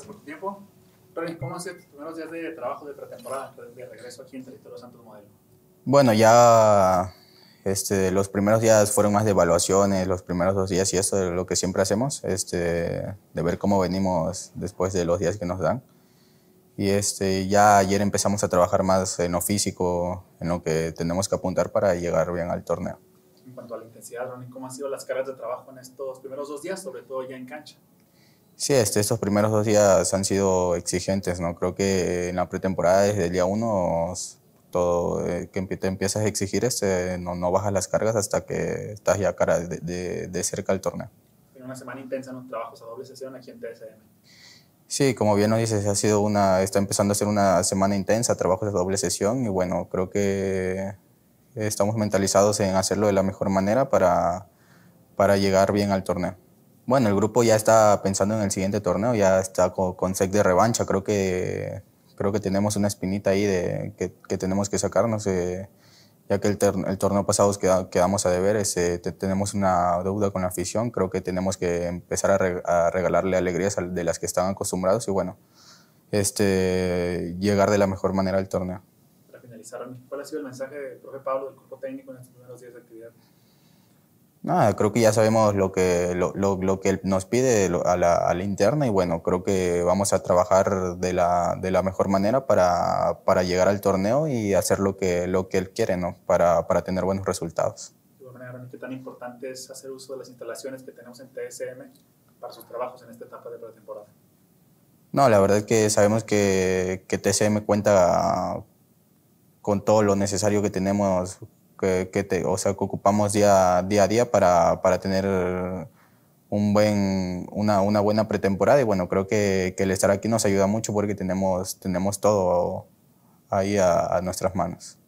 por tu tiempo. Pero, ¿cómo tus primeros días de trabajo de pretemporada, de regreso aquí en Territorio Santos Modelo? Bueno, ya este, los primeros días fueron más de evaluaciones, los primeros dos días y eso es lo que siempre hacemos, este, de ver cómo venimos después de los días que nos dan. Y este, ya ayer empezamos a trabajar más en lo físico, en lo que tenemos que apuntar para llegar bien al torneo. En cuanto a la intensidad, Ronnie, ¿cómo han sido las cargas de trabajo en estos primeros dos días, sobre todo ya en cancha? Sí, este, estos primeros dos días han sido exigentes, ¿no? Creo que en la pretemporada, desde el día uno, todo, eh, que te empiezas a exigir, este, no, no, bajas las cargas hasta que estás ya cara de, cerca al torneo. En una semana intensa en trabajos a doble sesión aquí en TSM. Sí, como bien nos dices, ha sido una, está empezando a ser una semana intensa, trabajos de doble sesión y bueno, creo que estamos mentalizados en hacerlo de la mejor manera para, para llegar bien al torneo. Bueno, el grupo ya está pensando en el siguiente torneo, ya está con, sec de revancha, creo que, creo que tenemos una espinita ahí de, que, tenemos que sacarnos, eh, ya que el, torneo pasado quedamos a deber, eh, tenemos una deuda con la afición, creo que tenemos que empezar a, regalarle alegrías de las que están acostumbrados y bueno, este, llegar de la mejor manera al torneo. Para finalizar, ¿cuál ha sido el mensaje del profe Pablo, del cuerpo técnico en estos primeros días de actividad? Nada, creo que ya sabemos lo que, lo, lo, lo que nos pide a la, interna y bueno, creo que vamos a trabajar de la, de la mejor manera para, para, llegar al torneo y hacer lo que, lo que él quiere, ¿no? Para, para tener buenos resultados. De manera tan importante es hacer uso de las instalaciones que tenemos en TSM para sus trabajos en esta etapa de pretemporada. No, la verdad es que sabemos que, que TSM cuenta con todo lo necesario que tenemos que, o sea, que ocupamos día, a día para, para tener un buen, una, una, buena pretemporada y bueno, creo que, el estar aquí nos ayuda mucho porque tenemos, tenemos todo ahí a nuestras manos.